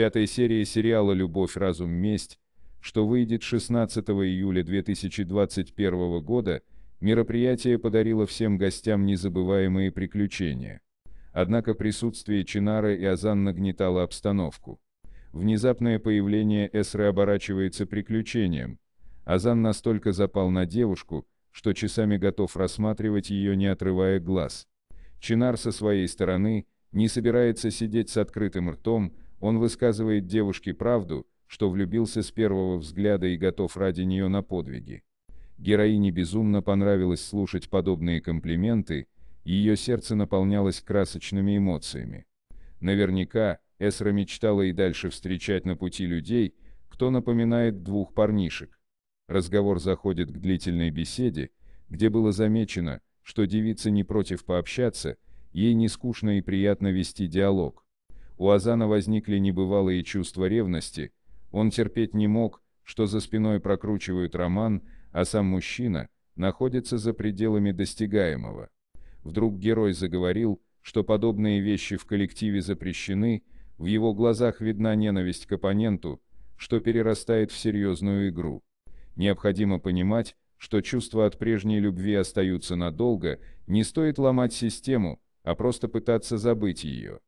пятой серии сериала «Любовь, разум, месть», что выйдет 16 июля 2021 года, мероприятие подарило всем гостям незабываемые приключения. Однако присутствие Чинары и Азан нагнетало обстановку. Внезапное появление Эсры оборачивается приключением. Азан настолько запал на девушку, что часами готов рассматривать ее не отрывая глаз. Чинар со своей стороны, не собирается сидеть с открытым ртом, он высказывает девушке правду, что влюбился с первого взгляда и готов ради нее на подвиги. Героине безумно понравилось слушать подобные комплименты, ее сердце наполнялось красочными эмоциями. Наверняка, Эсра мечтала и дальше встречать на пути людей, кто напоминает двух парнишек. Разговор заходит к длительной беседе, где было замечено, что девица не против пообщаться, ей не скучно и приятно вести диалог. У Азана возникли небывалые чувства ревности, он терпеть не мог, что за спиной прокручивают роман, а сам мужчина находится за пределами достигаемого. Вдруг герой заговорил, что подобные вещи в коллективе запрещены, в его глазах видна ненависть к оппоненту, что перерастает в серьезную игру. Необходимо понимать, что чувства от прежней любви остаются надолго, не стоит ломать систему, а просто пытаться забыть ее.